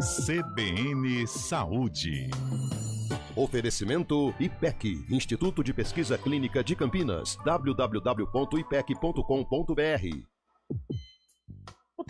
CBN Saúde. Oferecimento IPEC, Instituto de Pesquisa Clínica de Campinas, www.ipec.com.br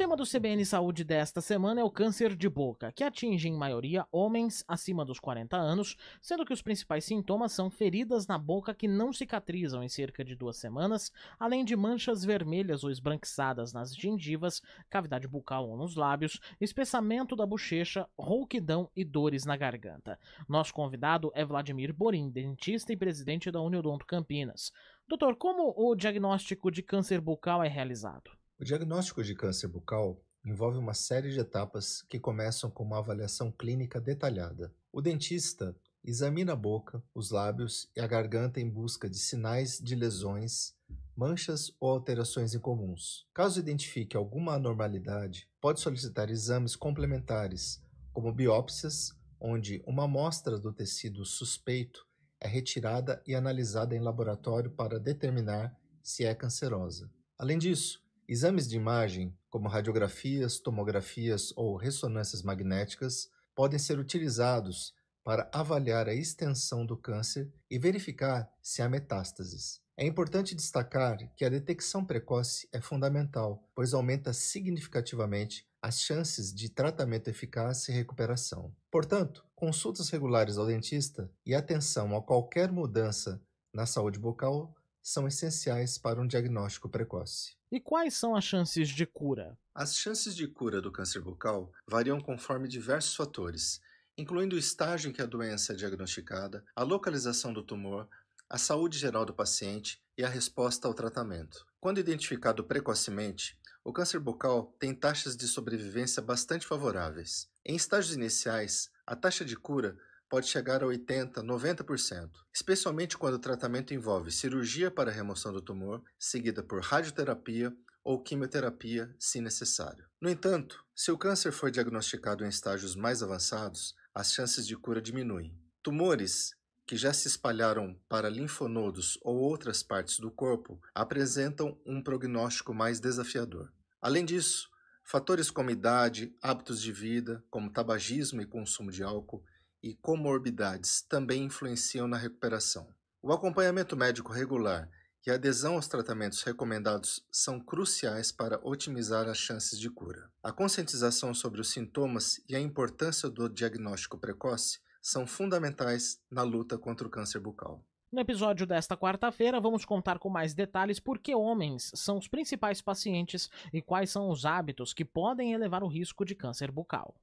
tema do CBN Saúde desta semana é o câncer de boca, que atinge em maioria homens acima dos 40 anos, sendo que os principais sintomas são feridas na boca que não cicatrizam em cerca de duas semanas, além de manchas vermelhas ou esbranquiçadas nas gengivas, cavidade bucal ou nos lábios, espessamento da bochecha, rouquidão e dores na garganta. Nosso convidado é Vladimir Borim, dentista e presidente da Uniodonto Campinas. Doutor, como o diagnóstico de câncer bucal é realizado? O diagnóstico de câncer bucal envolve uma série de etapas que começam com uma avaliação clínica detalhada. O dentista examina a boca, os lábios e a garganta em busca de sinais de lesões, manchas ou alterações incomuns. Caso identifique alguma anormalidade, pode solicitar exames complementares, como biópsias, onde uma amostra do tecido suspeito é retirada e analisada em laboratório para determinar se é cancerosa. Além disso, Exames de imagem, como radiografias, tomografias ou ressonâncias magnéticas, podem ser utilizados para avaliar a extensão do câncer e verificar se há metástases. É importante destacar que a detecção precoce é fundamental, pois aumenta significativamente as chances de tratamento eficaz e recuperação. Portanto, consultas regulares ao dentista e atenção a qualquer mudança na saúde bucal são essenciais para um diagnóstico precoce. E quais são as chances de cura? As chances de cura do câncer bucal variam conforme diversos fatores, incluindo o estágio em que a doença é diagnosticada, a localização do tumor, a saúde geral do paciente e a resposta ao tratamento. Quando identificado precocemente, o câncer bucal tem taxas de sobrevivência bastante favoráveis. Em estágios iniciais, a taxa de cura pode chegar a 80%, 90%, especialmente quando o tratamento envolve cirurgia para remoção do tumor, seguida por radioterapia ou quimioterapia, se necessário. No entanto, se o câncer for diagnosticado em estágios mais avançados, as chances de cura diminuem. Tumores que já se espalharam para linfonodos ou outras partes do corpo apresentam um prognóstico mais desafiador. Além disso, fatores como idade, hábitos de vida, como tabagismo e consumo de álcool, e comorbidades também influenciam na recuperação. O acompanhamento médico regular e a adesão aos tratamentos recomendados são cruciais para otimizar as chances de cura. A conscientização sobre os sintomas e a importância do diagnóstico precoce são fundamentais na luta contra o câncer bucal. No episódio desta quarta-feira, vamos contar com mais detalhes por que homens são os principais pacientes e quais são os hábitos que podem elevar o risco de câncer bucal.